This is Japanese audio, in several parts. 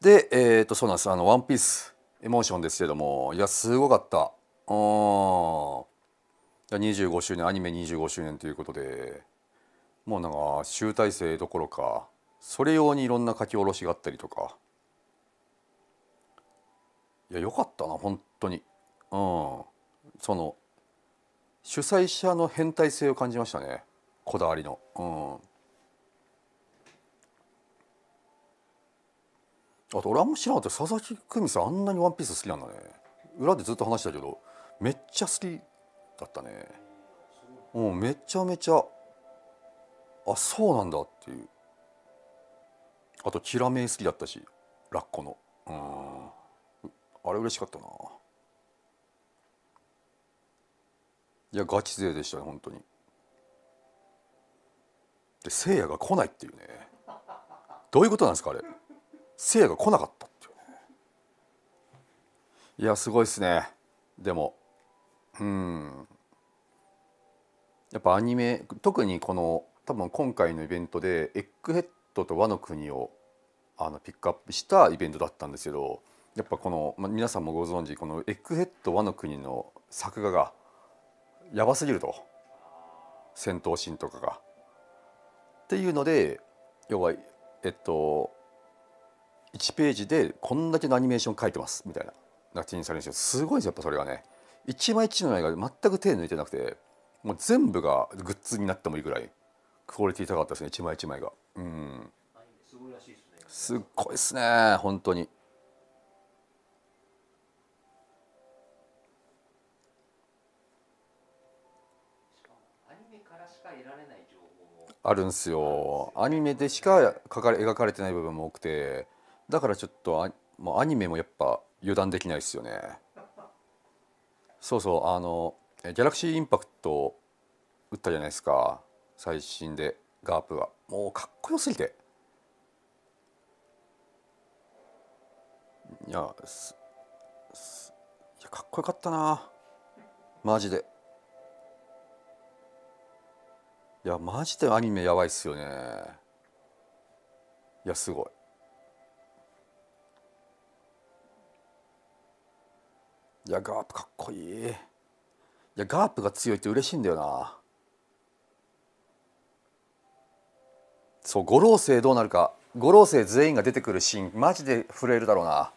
で、えっ、ー、と、そうなんです。あの、ワンピース、エモーションですけども、いや、すごかった。うん。25周年、アニメ25周年ということで、もうなんか、集大成どころか、それ用にいろんな書き下ろしがあったりとか。いや、よかったな、本当に。うん。その、主催者の変態性を感じましたね。こだわりの。うん。あと俺あんま知らなかった佐々木久美さんあんなに「ワンピース好きなんだね裏でずっと話したけどめっちゃ好きだったねうんめちゃめちゃあそうなんだっていうあとキラメイ好きだったしラッコのうんあれ嬉しかったないやガチ勢でしたね本当にでせいやが来ないっていうねどういうことなんですかあれせいが来なかったっていういやすごいっすねでもうんやっぱアニメ特にこの多分今回のイベントでエッグヘッドと和の国をあのピックアップしたイベントだったんですけどやっぱこの、まあ、皆さんもご存知このエッグヘッド和の国の作画がやばすぎると戦闘シーンとかが。っていうので要はえっと1ページでこんだけのアニメーション書いてますみたいな形にされるんですよすごいですやっぱそれはね一枚一枚が全く手抜いてなくてもう全部がグッズになってもいいぐらいクオリティ高かったですね一枚一枚がうんすっごいですね本当にあるんですよアニメでしか描かれ描かれてない部分も多くてだからちょっとあ、もうアニメもやっぱ油断できないですよねそうそうあのギャラクシーインパクト打ったじゃないですか最新でガープはもうかっこよすぎていやすすいやかっこよかったなマジでいやマジでアニメやばいっすよねいやすごいいやガープかっこいいいやガープが強いって嬉しいんだよなそう五老星どうなるか五老星全員が出てくるシーンマジで震えるだろうな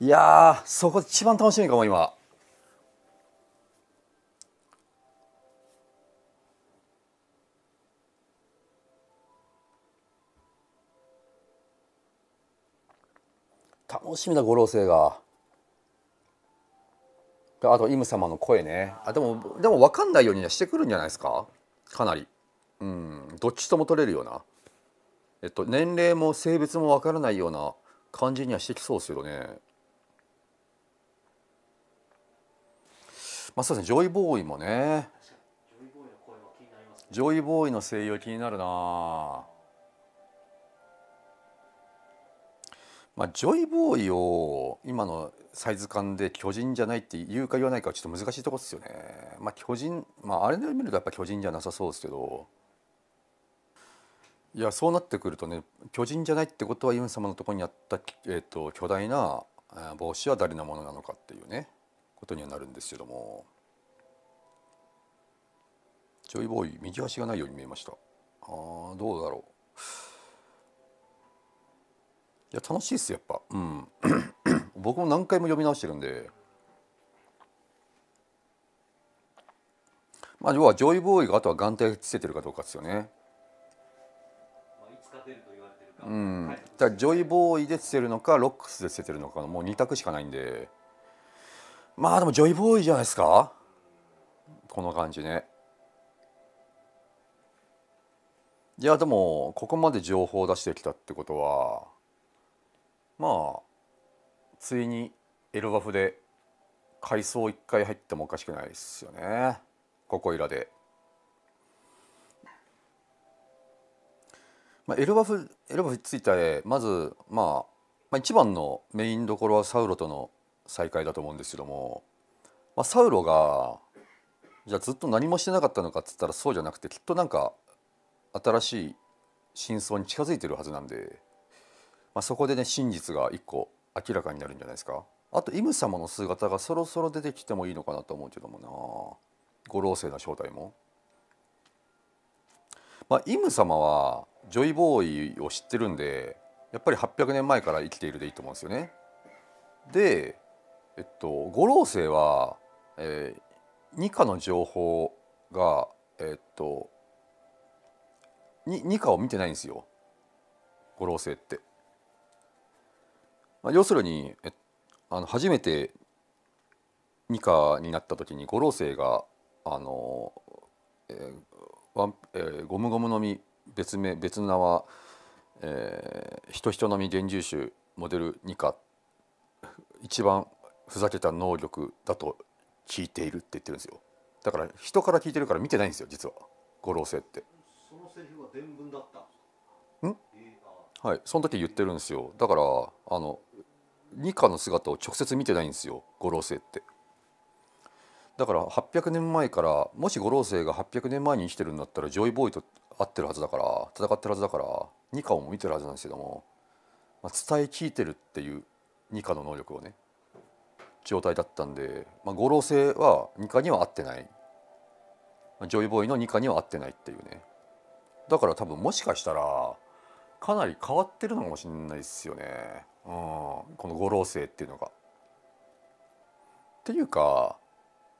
いやそこ一番楽しみかも今楽しみだ五老星が。あとイム様の声ねあでもでも分かんないようにはしてくるんじゃないですかかなりうんどっちとも取れるようなえっと年齢も性別も分からないような感じにはしてきそうですよねまあそうですねジョイボーイもねジョイボーイの声優気になるなまあジョイボーイを今のサイズ感で巨人じゃないって言うか言わないかはちょっと難しいとこですよね。まあ巨人まああれで見るとやっぱ巨人じゃなさそうですけどいやそうなってくるとね巨人じゃないってことはユン様のところにあった、えーと、巨大な帽子は誰のものなのかっていうねことにはなるんですけどもジョイボーイ右足がないように見えましたああどうだろういや楽しいっすやっぱうん僕も何回も読み直してるんでまあ要はジョイボーイがあとは眼帯つけてるかどうかですよね。うん、じゃジョイボーイで捨てるのかロックスで捨ててるのかもう2択しかないんでまあでもジョイボーイじゃないですかこの感じねいやでもここまで情報を出してきたってことはまあついにエルバフで海藻1回入ってもおかしくないですよねここいらで。まあ、エルバフエルバフについてまず、まあ、まあ一番のメインどころはサウロとの再会だと思うんですけども、まあ、サウロがじゃあずっと何もしてなかったのかっつったらそうじゃなくてきっとなんか新しい真相に近づいてるはずなんで、まあ、そこでね真実が一個明らかになるんじゃないですかあとイム様の姿がそろそろ出てきてもいいのかなと思うけどもな五老星の正体も。まあ、イム様はジョイボーイを知ってるんでやっぱり800年前から生きているでいいと思うんですよね。で、えっと、五老星は、えー、課の情報が、えっと、に二課を見てないんですよ五老星って。まあ、要するにえあの初めて二課になった時に五老星があの、えーワンえー、ゴムゴムの実別名別名は、えー、人人の実厳重種モデル二課一番ふざけた能力だと聞いているって言ってるんですよだから人から聞いてるから見てないんですよ実は五老星ってそのセリフは伝聞だったんはいその時言ってるんですよだからあのニカの姿を直接見てないんですよ五老星って。だから800年前からもし五老星が800年前に生きてるんだったらジョイボーイと会ってるはずだから戦ってるはずだから二課を見てるはずなんですけども、まあ、伝え聞いてるっていう二課の能力をね状態だったんで、まあ、五老星は二課には合ってないジョイボーイの二課には合ってないっていうねだから多分もしかしたらかなり変わってるのかもしれないですよね。この五老星っていうのが。っていうか、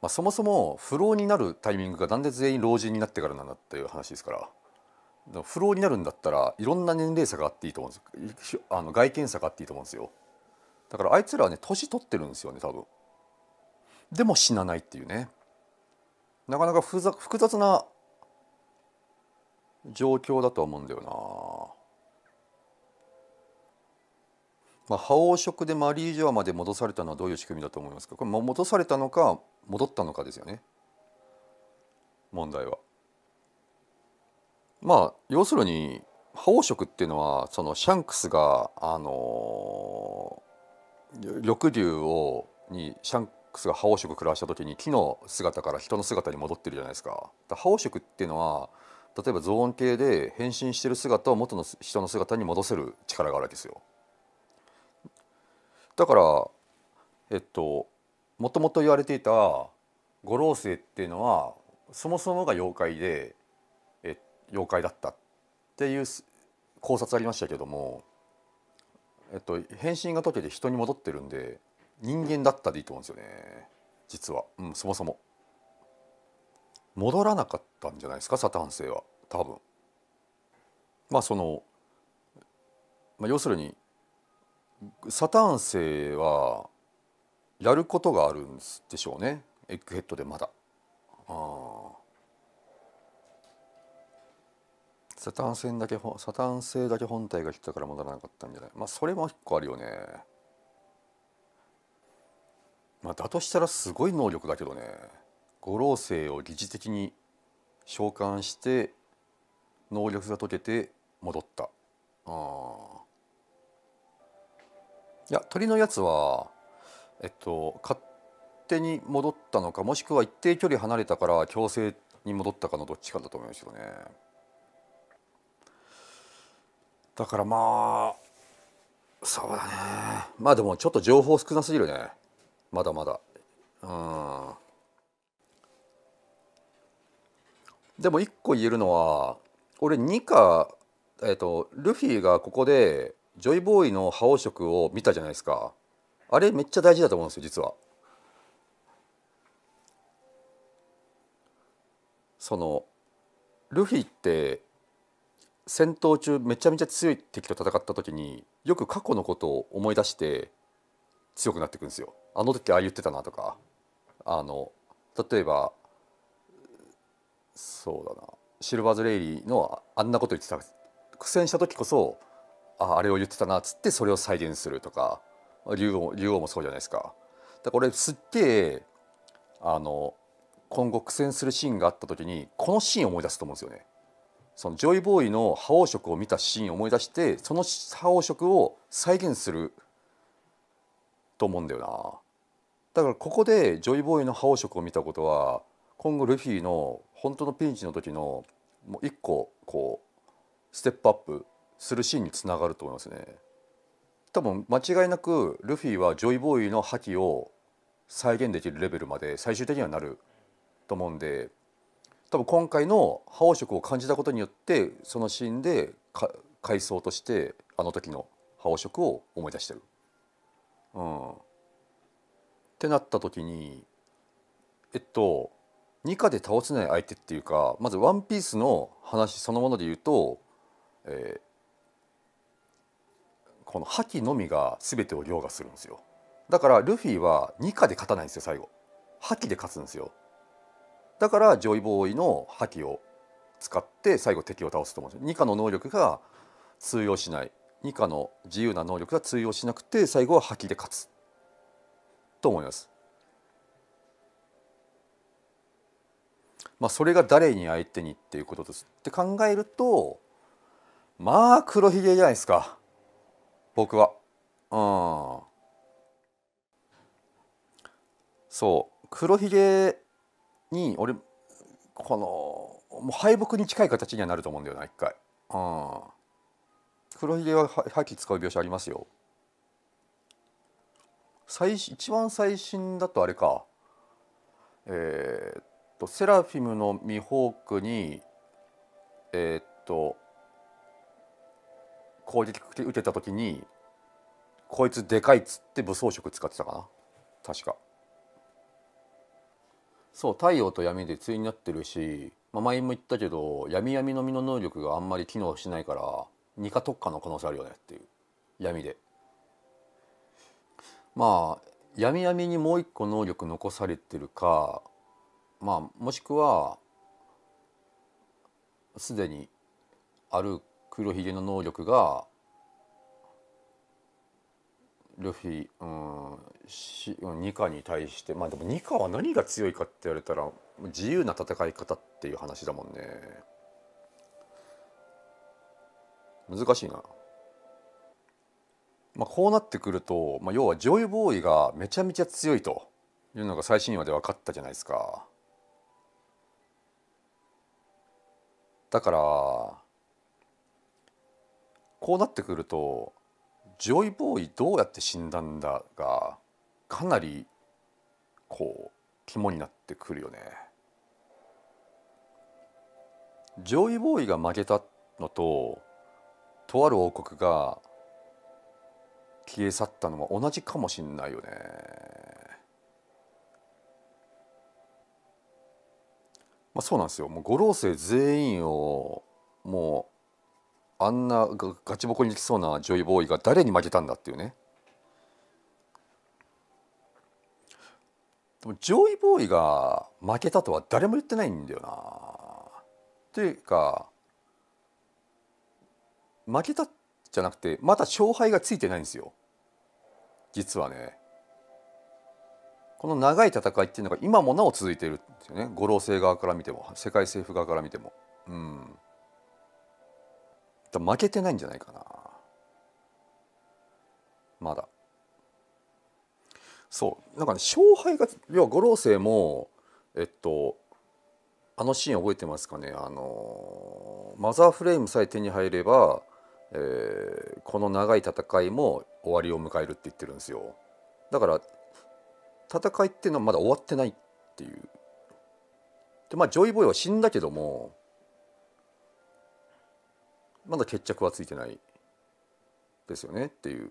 まあ、そもそも不老になるタイミングがなんで全員老人になってからなんだっていう話ですから。不老になるんだったらいろんな年齢差があっていいと思うんですあの外見差があっていいと思うんですよだからあいつらはね年取ってるんですよね多分でも死なないっていうねなかなか複雑な状況だと思うんだよなまあ、覇王色でマリージョアまで戻されたのはどういう仕組みだと思いますかこれ戻されたのか戻ったのかですよね問題は。まあ要するに覇王色っていうのはそのシャンクスがあのー、緑竜をにシャンクスが覇王色を暮らした時に木の姿から人の姿に戻ってるじゃないですか。覇王色っていうのは例えばゾーン系で変身してる姿を元の人の姿に戻せる力があるわけですよ。だからえっともともと言われていた五老星っていうのはそもそもが妖怪でえ妖怪だったっていう考察ありましたけども、えっと、変身が解けて人に戻ってるんで人間だったでいいと思うんですよね実は、うん、そもそも。戻らなかったんじゃないですかサタン星は多分。まあその、まあ、要するにサターン星はやることがあるんでしょうねエッグヘッドでまだあサターン星だけサターン星だけ本体が来たから戻らなかったんじゃないまあそれも一個あるよねまあだとしたらすごい能力だけどね五老星を疑似的に召喚して能力が解けて戻ったああいや鳥のやつはえっと勝手に戻ったのかもしくは一定距離離れたから強制に戻ったかのどっちかだと思いますけどねだからまあそうだねまあでもちょっと情報少なすぎるねまだまだうんでも一個言えるのは俺2かえっとルフィがここでジョイボーイの覇王色を見たじゃないですかあれめっちゃ大事だと思うんですよ実は。そのルフィって戦闘中めちゃめちゃ強い敵と戦った時によく過去のことを思い出して強くなっていくんですよ。あの時ああ言ってたなとかあの例えばそうだなシルバーズ・レイリーのあんなこと言ってた苦戦した時こそああれを言ってたなっつってそれを再現するとか竜王竜王もそうじゃないですか。だからこれすっげーあの今後苦戦するシーンがあった時にこのシーンを思い出すと思うんですよね。そのジョイボーイの覇王色を見たシーンを思い出してその覇王色を再現すると思うんだよな。だからここでジョイボーイの覇王色を見たことは今後ルフィの本当のピンチの時のもう一個こうステップアップするシーンにつながると思いますね多分間違いなくルフィはジョイボーイの覇気を再現できるレベルまで最終的にはなると思うんで多分今回の覇王色を感じたことによってそのシーンで回想としてあの時の覇王色を思い出してる。うん、ってなった時にえっと二課で倒せない相手っていうかまず「ワンピースの話そのもので言うと、えー、この覇気のみが全てを凌駕するんですよだからルフィは二課で勝たないんですよ最後覇気で勝つんですよだからジョイボーイの覇気を使って最後敵を倒すと思うんですよ2課の能力が通用しない二課の自由な能力が通用しなくて最後は覇気で勝つと思いますまあ、それが誰に相手にっていうことですって考えるとまあ黒ひげじゃないですか僕はうんそう黒ひげに俺このもう敗北に近い形にはなると思うんだよな一回うん黒ひげは覇気使う描写ありますよ最一番最新だとあれかえー、っとセラフィムのミホークにえー、っと攻撃受けた時にこいつでかいっつって武装色使ってたかな確かそう太陽と闇で対になってるし、まあ、前も言ったけど闇闇の実の能力があんまり機能しないから二課特化の可能性あるよねっていう闇でまあ闇闇にもう一個能力残されてるかまあもしくはすでにある黒ひげの能力がルフィ、うん、ニカに対してまあでもニカは何が強いかって言われたら自由な戦い方っていう話だもんね難しいな、まあ、こうなってくると、まあ、要はジョイボーイがめちゃめちゃ強いというのが最新話で分かったじゃないですかだからこうなってくるとジョイボーイどうやって死んだんだがかなりこう肝になってくるよね。ジョイボーイが負けたのととある王国が消え去ったのは同じかもしんないよね。まあ、そうなんですよもう五老星全員をもうあんなガチボコにきそうなジョイボーイが誰に負けたんだっていうねでもジョイボーイが負けたとは誰も言ってないんだよなっていうか負けたじゃなくてまだ勝敗がついてないんですよ実はねこの長い戦いっていうのが今もなお続いているんですよね五老星側から見ても世界政府側から見てもうん負けてないんじゃないかなまだそうなんかね勝敗が要は五老星もえっとあのシーン覚えてますかねあのマザーフレームさえ手に入れば、えー、この長い戦いも終わりを迎えるって言ってるんですよだから戦いっていうのはまだ終わってないっていうでまあジョイボーイは死んだけどもまだ決着はついてないですよねっていう。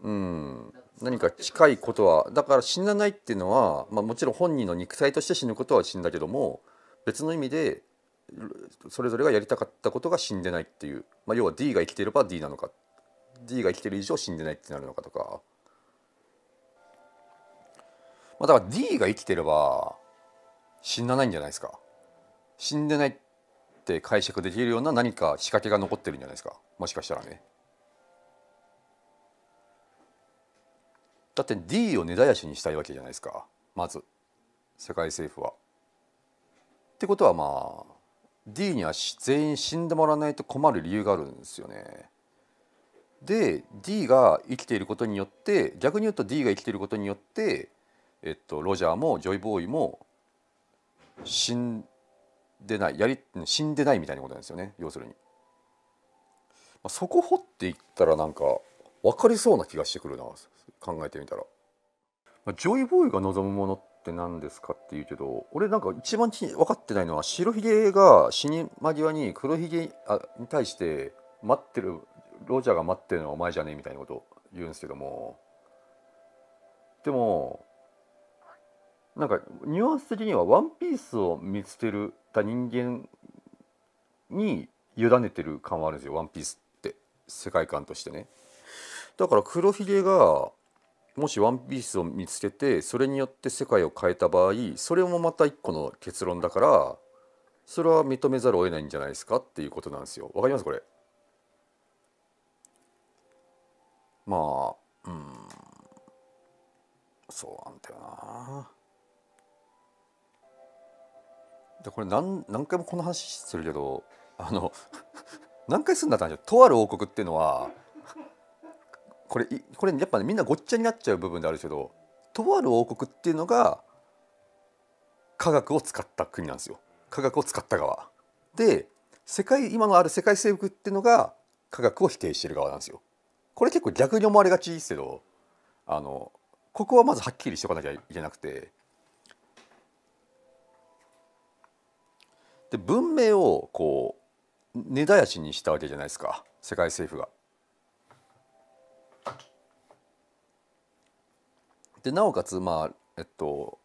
うん、何か近いことはだから死なないっていうのは、まあ、もちろん本人の肉体として死ぬことは死んだけども別の意味でそれぞれがやりたかったことが死んでないっていう、まあ、要は D が生きてれば D なのか D が生きてる以上死んでないってなるのかとか、まあ、だから D が生きてれば死なないんじゃないですか死んでないって解釈できるような何か仕掛けが残ってるんじゃないですかもしかしたらねだって D を根絶やしにしたいわけじゃないですかまず世界政府は。ってことはまあ D には全員死んでもらわないと困る理由があるんですよね。で D が生きていることによって逆に言うと D が生きていることによって、えっと、ロジャーもジョイボーイも死んでないやり死んでないみたいなことなんですよね要するに、まあ、そこ掘っていったらなんか分かりそうな気がしてくるな考えてみたら、まあ、ジョイボーイが望むものって何ですかっていうけど俺なんか一番分かってないのは白ひげが死に間際に黒ひげに対して待ってるロジャーが待ってるのはお前じゃねえみたいなこと言うんですけどもでもなんかニュアンス的には「ワンピースを見つけるた人間に委ねてる感はあるんですよ「ワンピースって世界観としてね。だから黒ひげがもし「ワンピースを見つけてそれによって世界を変えた場合それもまた一個の結論だからそれは認めざるを得ないんじゃないですかっていうことなんですよ。わかりますこれまあうんそうなんだよな。でこれ何何回もこの話するけどあの 何回すんだったんでとある王国っていうのはこれこれやっぱねみんなごっちゃになっちゃう部分であるけどとある王国っていうのが科学を使った国なんですよ科学を使った側で世界今のある世界征服っていうのが科学を否定してる側なんですよこれ結構逆に思われがちですけどあのここはまずはっきりしておかなきゃいけなくてで文明をこう根絶やしにしたわけじゃないですか世界政府が。でなおかつまあえっと、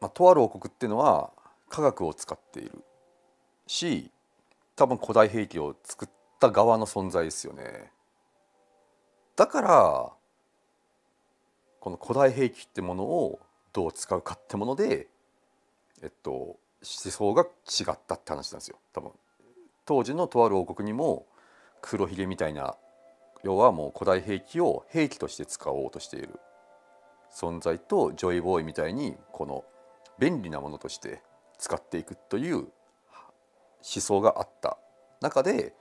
まあ、とある王国っていうのは科学を使っているし多分古代兵器を作った側の存在ですよね。だからこの古代兵器ってものをどう使うかってもので、えっと、思想が違ったって話なんですよ多分当時のとある王国にも黒ひげみたいな要はもう古代兵器を兵器として使おうとしている存在とジョイボーイみたいにこの便利なものとして使っていくという思想があった中で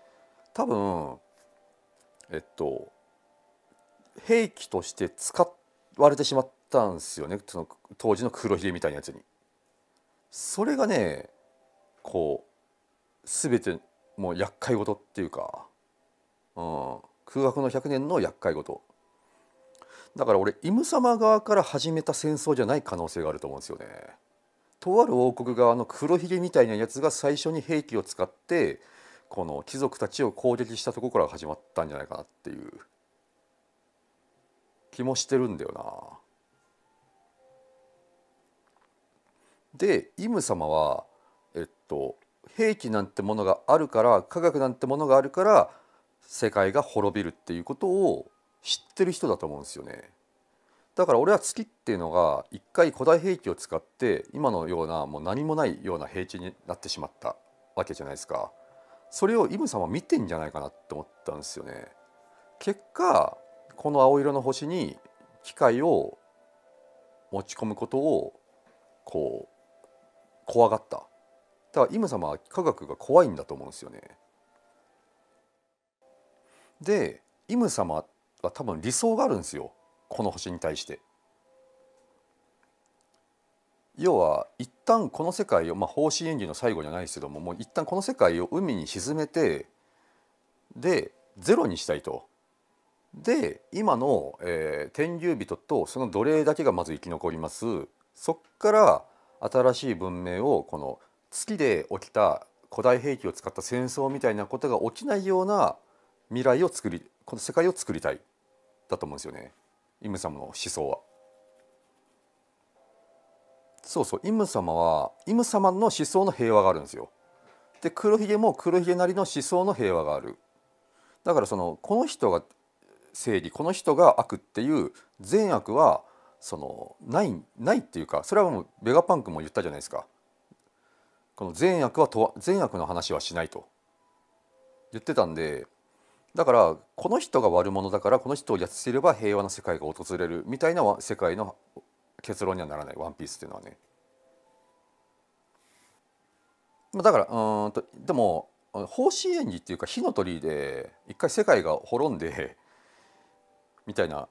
多分えっと兵器として使われてしまったんですよねその当時の黒ひげみたいなやつに。それがねこう全てもう厄介事っていうか、うん、空白の100年の厄介事だから俺イム様側から始めた戦争じゃない可能性があると思うんですよね。とある王国側の黒ひげみたいなやつが最初に兵器を使ってこの貴族たちを攻撃したところから始まったんじゃないかなっていう気もしてるんだよな。でイム様はえっと兵器なんてものがあるから科学なんてものがあるから世界が滅びるっていうことを知ってる人だと思うんですよね。だから俺は月っていうのが一回古代兵器を使って今のようなもう何もないような平地になってしまったわけじゃないですか。それをイム様見てんじゃないかなって思ったんですよね。結果この青色の星に機械を持ち込むことをこう怖がっただからイム様は科学が怖いんだと思うんですよねでイム様は多分理想があるんですよこの星に対して要は一旦この世界を、まあ、方針演技の最後じゃないですけどももう一旦この世界を海に沈めてでゼロにしたいと。で今の、えー、天竜人とその奴隷だけがまず生き残ります。そっから新しい文明をこの月で起きた古代兵器を使った戦争みたいなことが起きないような未来を作りこの世界を作りたいだと思うんですよねイム様の思想は。そうそうイム様はイム様の思想の平和があるんですよ。で黒ひげも黒ひげなりの思想の平和がある。だからそのこの人が正義この人が悪っていう善悪はそのないないっていうかそれはもうベガパンクも言ったじゃないですかこの善悪はと善悪の話はしないと言ってたんでだからこの人が悪者だからこの人をやつすれば平和な世界が訪れるみたいな世界の結論にはならない「ワンピースっていうのはね。だからうんとでも方針演技っていうか火の鳥で一回世界が滅んでみたいな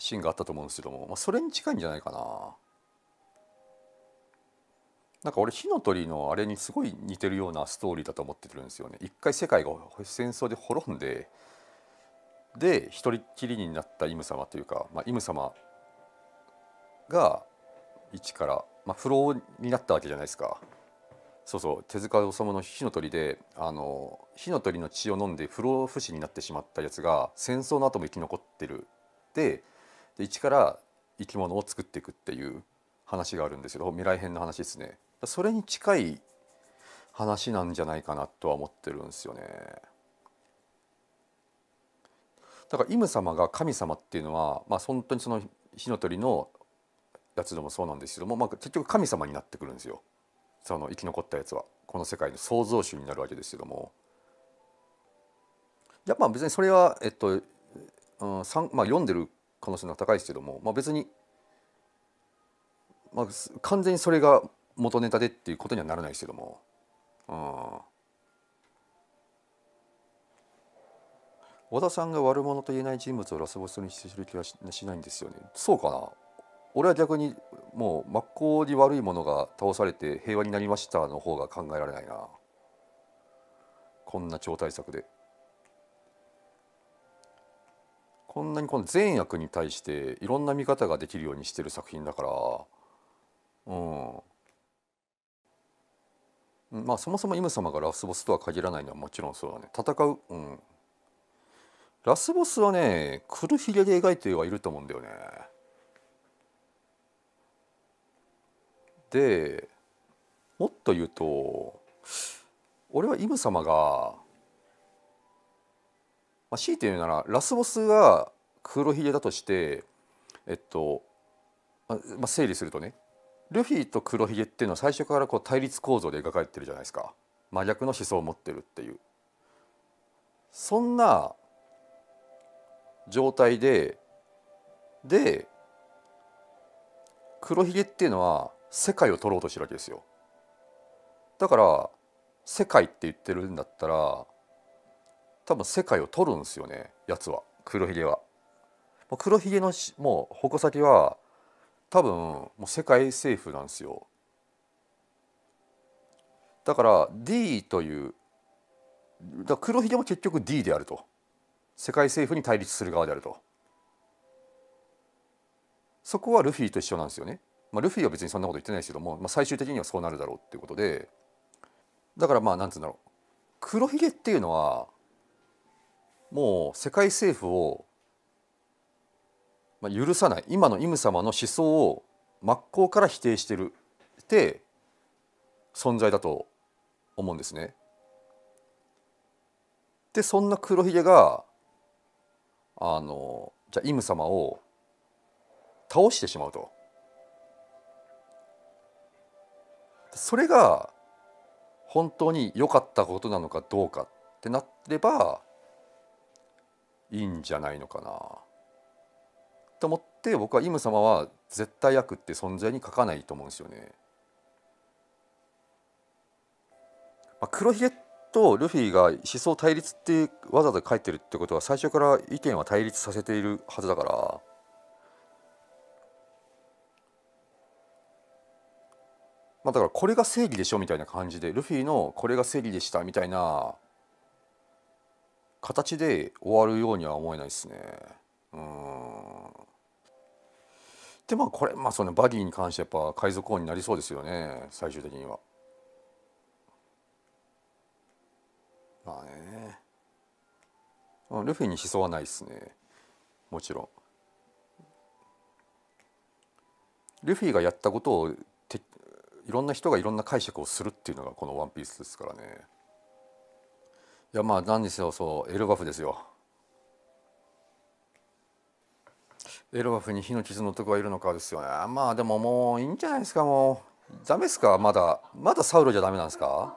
シーンがあったと思うんですけども、まあ、それに近いんじゃないかな。なんか俺火の鳥のあれにすごい似てるようなストーリーだと思ってるんですよね。一回世界が戦争で滅んでで一人きりになったイム様というか、まあ、イム様が一から、まあ、不老になったわけじゃないですか。そうそう手塚治虫の「火の鳥で」あの火の鳥の血を飲んで不老不死になってしまったやつが戦争の後も生き残ってるでで一から生き物を作っていくっていう話があるんですけど未来編の話ですねそれに近い話なんじゃないかなとは思ってるんですよねだからイム様が神様っていうのはまあ本当にその火の鳥のやつでもそうなんですけども、まあ、結局神様になってくるんですよその生き残ったやつはこの世界の創造主になるわけですけどもやっぱ別にそれはえっと、うんまあ、読んでる可能性の高いですけども、まあ、別に、まあ、完全にそれが元ネタでっていうことにはならないですけども。和田さんが悪者と言えない人物をラスボスにする気はしないんですよね。そうかな俺は逆にもう真っ向に悪いものが倒されて平和になりましたの方が考えられないなこんな超大作で。こんなにこの善悪に対していろんな見方ができるようにしてる作品だから、うん、まあそもそもイム様がラスボスとは限らないのはもちろんそうだね戦う、うん、ラスボスはね黒ひげで描いてはいると思うんだよね。でもっと言うと俺はイム様がまあ、強いて言うならラスボスが黒ひげだとしてえっと、まあ、整理するとねルフィと黒ひげっていうのは最初からこう対立構造で描かれてるじゃないですか真逆の思想を持ってるっていうそんな状態でで黒ひげっていうのは世界を取ろうとしてるわけですよだから世界って言ってるんだったら多分世界を取るんですよねやつは黒ひげは。黒ひげのもう矛先は多分もう世界政府なんですよ。だから D というだ黒ひげも結局 D であると世界政府に対立する側であるとそこはルフィと一緒なんですよね。まあ、ルフィは別にそんなこと言ってないですけども、まあ、最終的にはそうなるだろうっていうことでだからまあなんつうんだろう黒ひげっていうのはもう世界政府を、まあ、許さない今のイム様の思想を真っ向から否定してるって存在だと思うんですね。でそんな黒ひげがあのじゃあイム様を倒してしまうと。それが本当に良かったことなのかどうかってなればいいんじゃないのかなと思って僕はイム様は絶対役って存在に書かないと思うんですよね。まあ、黒ひげとルフィが思想対立ってわざわざ書いてるってことは最初から意見は対立させているはずだからまあだからこれが正義でしょみたいな感じでルフィのこれが正義でしたみたいな形で終わるようには思えないですね。うんでまあこれまあそのバディに関してやっぱ海賊王になりそうですよね最終的には。まあね。ルフィに思想はないですねもちろん。ルフィがやったことをいろんな人がいろんな解釈をするっていうのがこの「ワンピースですからね。いやまあ何にせよそうエルバフですよエルバフに火の傷の男がいるのかですよねまあでももういいんじゃないですかもうダメですかまだまだサウロじゃダメなんですか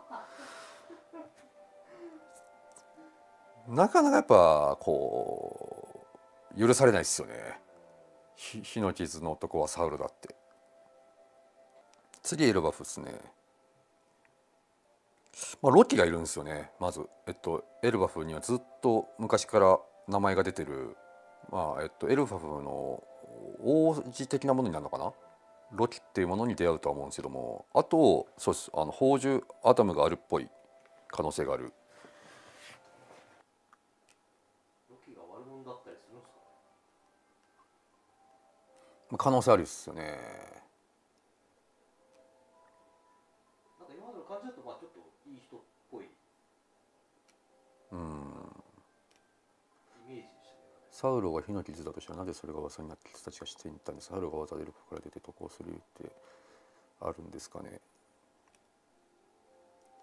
なかなかやっぱこう許されないですよね火の傷の男はサウロだって次エルバフですねまあ、ロキがいるんですよねまず、えっと、エルバフにはずっと昔から名前が出てる、まあえっと、エルバフの王子的なものになるのかなロキっていうものに出会うとは思うんですけどもあとそうですあの宝珠アダムがあるっぽい可能性がある。可能性あるですよね。うんサウロが火の傷だとしたらなぜそれが噂になって人たちがっていったんですサウロが技でここから出て渡航するってあるんですかね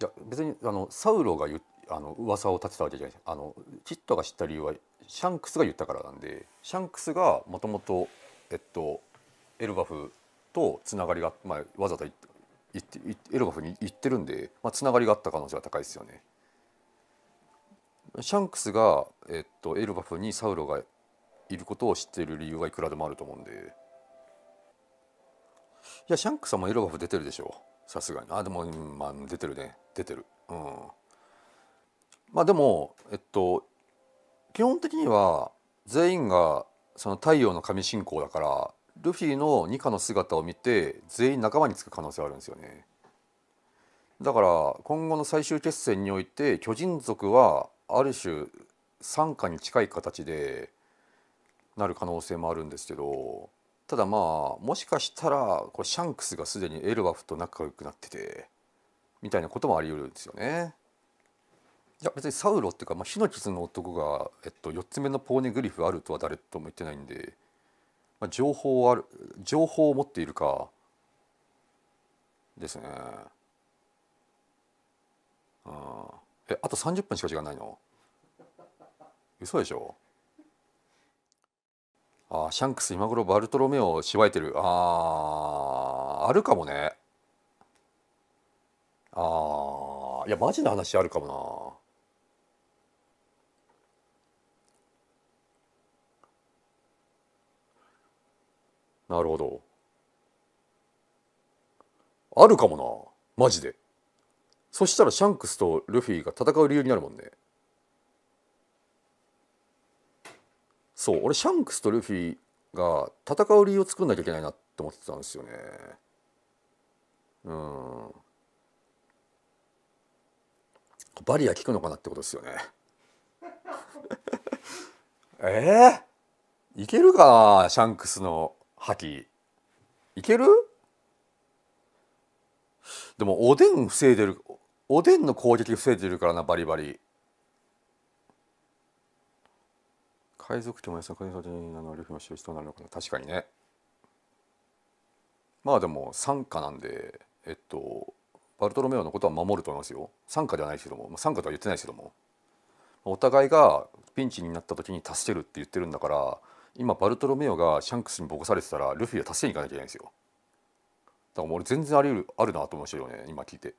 いや別にあのサウロが言あの噂を立てたわけじゃないですあのキットが知った理由はシャンクスが言ったからなんでシャンクスがもともとえっとエルバフとつながりが、まあ、わざとエルバフに行ってるんで、まあ、つながりがあった可能性は高いですよね。シャンクスが、えっと、エルバフにサウロがいることを知っている理由はいくらでもあると思うんでいやシャンクスはもうエルバフ出てるでしょさすがにあでも、まあ、出てるね出てるうんまあでもえっと基本的には全員がその太陽の神信仰だからルフィのニカの姿を見て全員仲間につく可能性あるんですよねだから今後の最終決戦において巨人族はある種傘下に近い形でなる可能性もあるんですけどただまあもしかしたらこれシャンクスがすでにエルワフと仲良くなっててみたいなこともあり得るんですよね。いや別にサウロっていうか、まあ、火の傷の男が、えっと、4つ目のポーネグリフあるとは誰とも言ってないんで、まあ、情報ある情報を持っているかですね。ああ。えあと30分しか時間ないの嘘でしょあシャンクス今頃バルトロメオをしばいてるああるかもねああいやマジな話あるかもななるほど。あるかもな。マジで。そしたらシャンクスとルフィが戦う理由になるもんねそう俺シャンクスとルフィが戦う理由を作んなきゃいけないなって思ってたんですよねうんバリア効くのかなってことですよね えー、いけるかシャンクスの覇気いけるでもおでん防いでるおでんの攻撃防いでるからなバリバリ海賊ともやさかにさてなのルフィも知る人なのかな確かにねまあでも傘下なんでえっとバルトロメオのことは守ると思いますよ傘下ではないけども傘下とは言ってないけどもお互いがピンチになった時に助けるって言ってるんだから今バルトロメオがシャンクスにボコされてたらルフィは助けに行かなきゃいけないんですよだから俺全然あり得るあるなと思うましたよね今聞いて。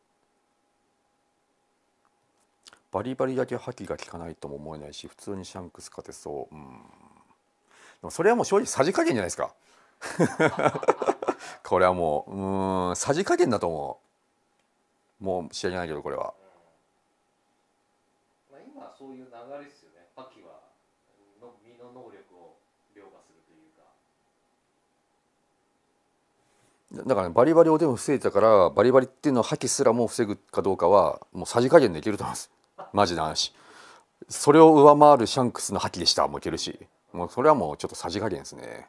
バリバリだけ覇気が効かないとも思えないし普通にシャンクス勝てそう、うん、それはもう正直さじ加減じゃないですか これはもううんさじ加減だと思うもう知らないけどこれは、まあ、今そういう流れですよね覇気はの身の能力を凌駕するというかだから、ね、バリバリをでも防いでたからバリバリっていうのは破棄すらも防ぐかどうかはもうさじ加減でいけると思いますマジな話それを上回るシャンクスの覇気でしたもいけるしもうそれはもうちょっとさじ加減ですね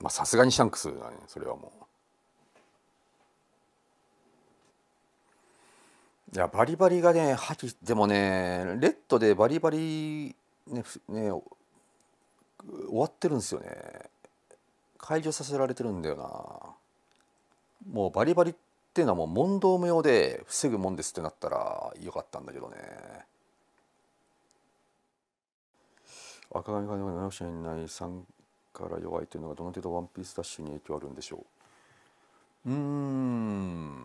まあさすがにシャンクスだねそれはもういやバリバリがね覇気でもねレッドでバリバリねね終わってるんですよね解除させられてるんだよなもうバリバリっていうのはもう問答無用で防ぐもんですってなったらよかったんだけどね赤髪が直しない3から弱いというのがどの程度ワンピースダッシュに影響あるんでしょううん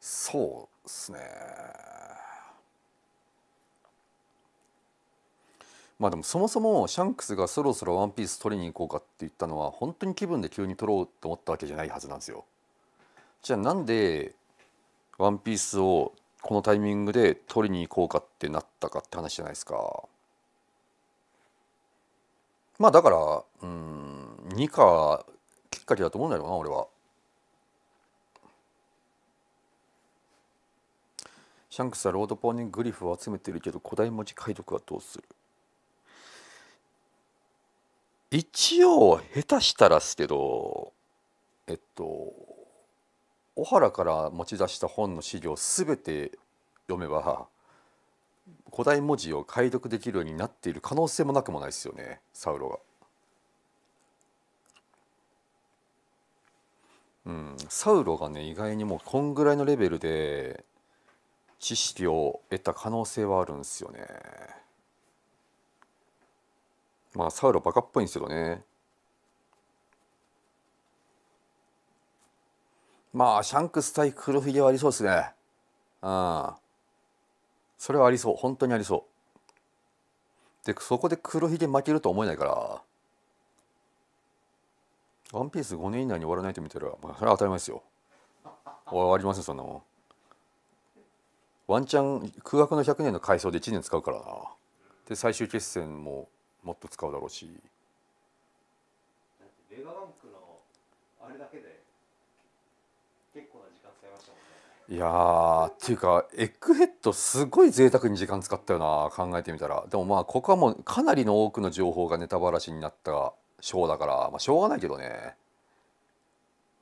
そうっすねまあでもそもそもシャンクスがそろそろワンピース取りに行こうかって言ったのは本当に気分で急に取ろうと思ったわけじゃないはずなんですよ。じゃあなんでワンピースをこのタイミングで取りに行こうかってなったかって話じゃないですか。まあだからうん2かきっかけだと思うんだろうな俺は。シャンクスはロードポーングリフを集めてるけど古代文字解読はどうする一応下手したらっすけどえっと小原から持ち出した本の資料すべて読めば古代文字を解読できるようになっている可能性もなくもないですよねサウロが。うん、サウロがね意外にもうこんぐらいのレベルで知識を得た可能性はあるんですよね。まあサウロバカっぽいんですよねまあシャンクス対黒ひげはありそうですねうんそれはありそう本当にありそうでそこで黒ひげ負けると思えないからワンピース5年以内に終わらないと見たら、まあ、それは当たり前ですよ。終わりません、そんなもん。ワンチャン空白の100年の回想で1年使うからな。で、最終決戦ももっと使うだろうしメガバンクのあれだけで結構な時間使いましたもんねいやーっていうかエッグヘッドすごい贅沢に時間使ったよな考えてみたらでもまあここはもうかなりの多くの情報がネタばらしになったショーだからまあしょうがないけどね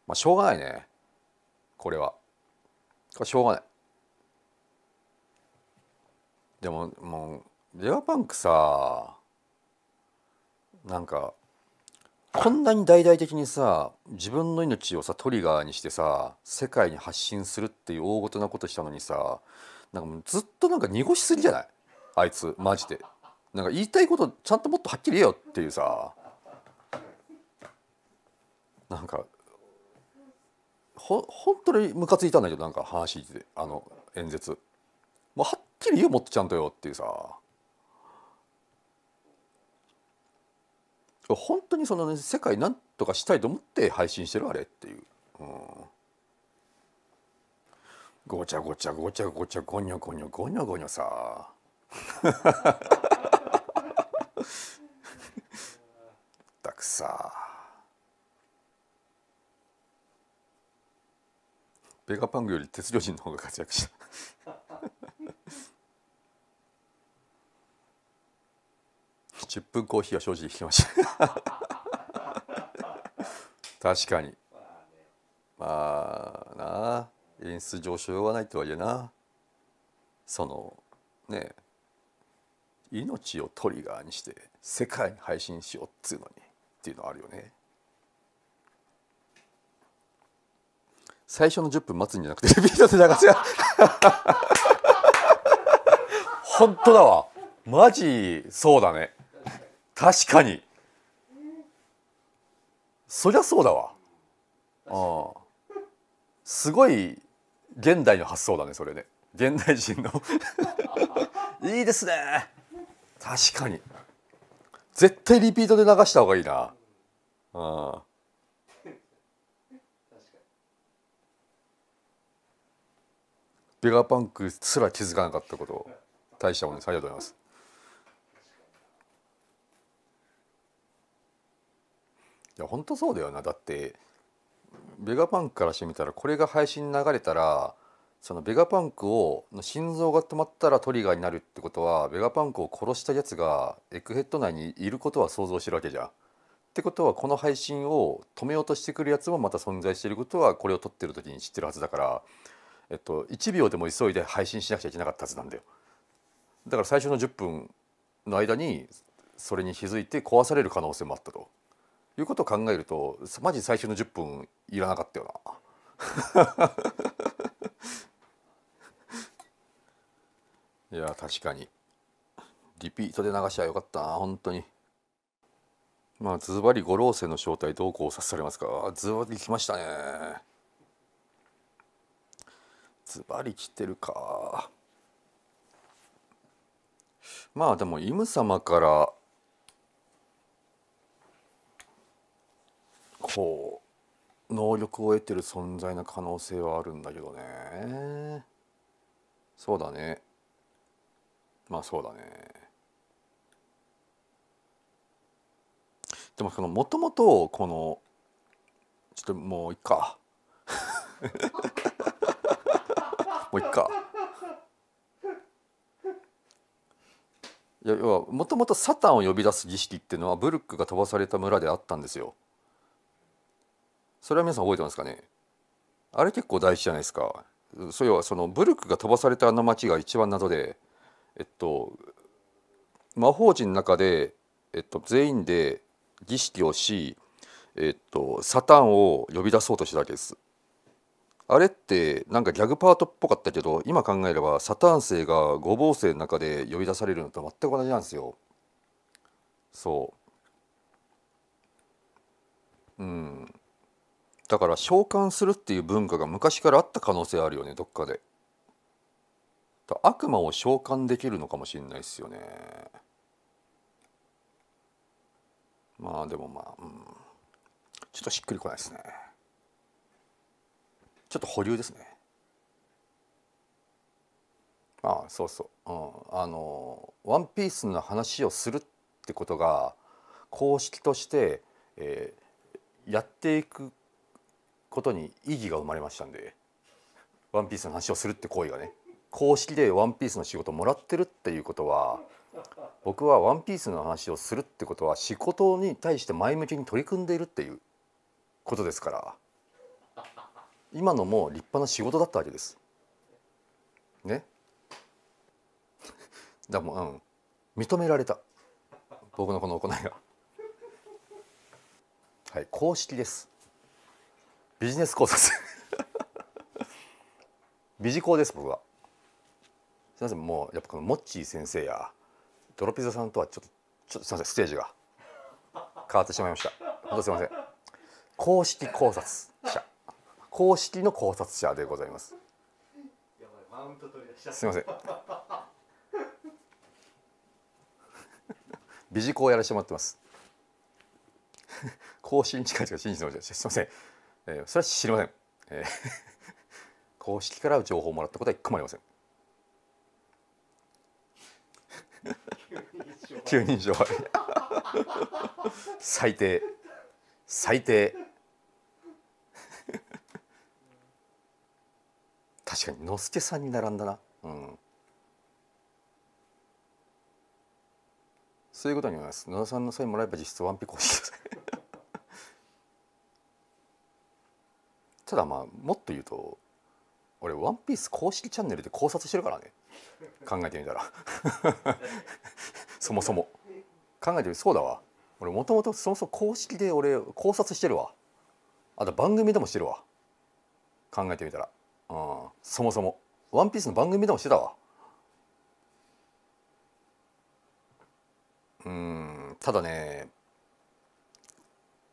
まあしょうがないねこれはこれしょうがないでももうレアパンクさなんかこんなに大々的にさ自分の命をさトリガーにしてさ世界に発信するっていう大ごとなことしたのにさなんかずっとなんか濁しすぎじゃないあいつマジでなんか言いたいことちゃんともっとはっきり言えよっていうさなんかほ本当にムカついたんだけどなんか話聞いててあの演説もうはっきり言うもっとちゃんとよっていうさ本当にその、ね、世界なんとかしたいと思って配信してるあれっていう、うん、ごちゃごちゃごちゃごちゃごにょごにょごにょごにょさ たくさベガパングより鉄両人の方が活躍した10分コーヒーは正直きました 確かにまあなあ演出上昇がないとはいえなそのね命をトリガーにして世界に配信しようっつうのにっていうのはあるよね最初の10分待つんじゃなくてリ ートで流す本当だわマジそうだね確かにそりゃそうだわあすごい現代の発想だねそれね現代人の いいですね確かに絶対リピートで流した方がいいなあベガパンクすら気づかなかったこと大したもんですありがとうございますいや本当そうだよなだってベガパンクからしてみたらこれが配信流れたらそのベガパンクを心臓が止まったらトリガーになるってことはベガパンクを殺したやつがエッグヘッド内にいることは想像してるわけじゃん。ってことはこの配信を止めようとしてくるやつもまた存在してることはこれを撮ってる時に知ってるはずだから、えっと、1秒でも急いで配信しなくちゃいけなかったはずなんだよ。だから最初の10分の間にそれに気づいて壊される可能性もあったと。いうことを考えるとマジ最初の10分いらなかったよな いや確かにリピートで流しはよかったな本当にまあズバリ五老星の正体どう考察されますかズバリ来ましたねズバリ来てるかまあでもイム様からこう能力を得てる存在な可能性はあるんだけどねそうだねまあそうだねでもそのもともとこのちょっともういっか もういっかいや要はもともとサタンを呼び出す儀式っていうのはブルックが飛ばされた村であったんですよそれは皆さん覚えてますかねあれ結構大事じゃないですかそれはそのブルクが飛ばされたあの町が一番謎でえっと魔法陣の中で、えっと、全員で儀式をし、えっと、サタンを呼び出そうとしたわけです。あれってなんかギャグパートっぽかったけど今考えればサタン星が五芒星の中で呼び出されるのと全く同じなんですよ。そう。うん。だから召喚するっていう文化が昔からあった可能性あるよねどっかで悪魔を召喚できるのかもしれないですよねまあでもまあ、うん、ちょっとしっくりこないですねちょっと保留ですねああそうそう、うん、あの「ワンピースの話をするってことが公式として、えー、やっていくことに意義が生まれましたんで「ワンピースの話をするって行為がね公式で「ワンピースの仕事をもらってるっていうことは僕は「ワンピースの話をするってことは仕事に対して前向きに取り組んでいるっていうことですから今のも立派な仕事だったわけです。ね だもう、うん、認められた僕のこの行いが。はい公式です。ビジネス考察 ビジ考です僕はすいませんもうやっぱこのモッチー先生やドロピザさんとはちょっとちょっとすいませんステージが変わってしまいました本当すいません公式考察者公式の考察者でございますすいません美事項やらせてもらってます更新近々信じてましたすいませんえー、それは知りません、えー 公式から情報をもらったことは一個もありません急に障害最低最低確かにのすけさんに並んだなうんそういうことになります野田さんのサインもらえば実質ワンピ公式ですただまあもっと言うと俺「ワンピース公式チャンネルで考察してるからね考えてみたら そもそも考えてみるそうだわ俺もともとそもそも公式で俺考察してるわあと番組でもしてるわ考えてみたらうんそもそも「ワンピースの番組でもしてたわうんただね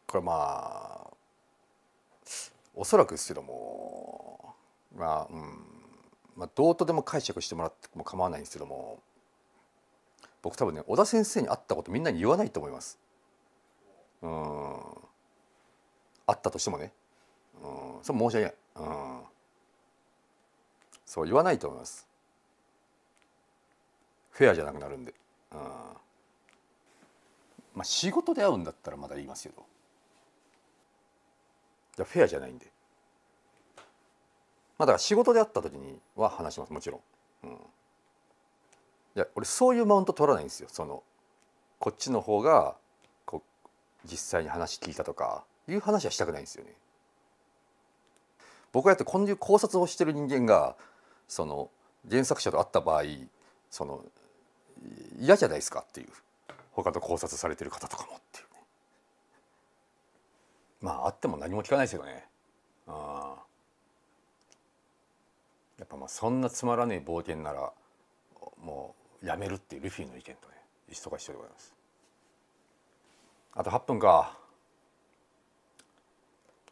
これまあおそらくですけどもまあうんまあどうとでも解釈してもらっても構わないんですけども僕多分ね小田先生に会ったことみんなに言わないと思います。うんあったとしてもね、うん、それ申し訳ない、うん、そう言わないと思いますフェアじゃなくなるんで、うん、まあ仕事で会うんだったらまだ言いますけどじゃフェアじゃないんでまあだから仕事で会った時には話しますもちろん、うん、いや俺そういうマウント取らないんですよそのこっちの方がこ実際に話聞いたとかいう話はしたくないんですよね僕はやってこういう考察をしてる人間がその原作者と会った場合その嫌じゃないですかっていう他の考察されてる方とかもっていう。まああっても何も聞かないですよねあやっぱまあそんなつまらねえ冒険ならもうやめるっていうルフィの意見とね一緒が一緒でございますあと8分か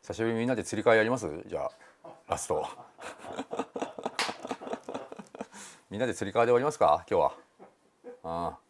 久しぶりみんなで釣り替えやりますじゃあラスト みんなで釣り替えで終わりますか今日はああ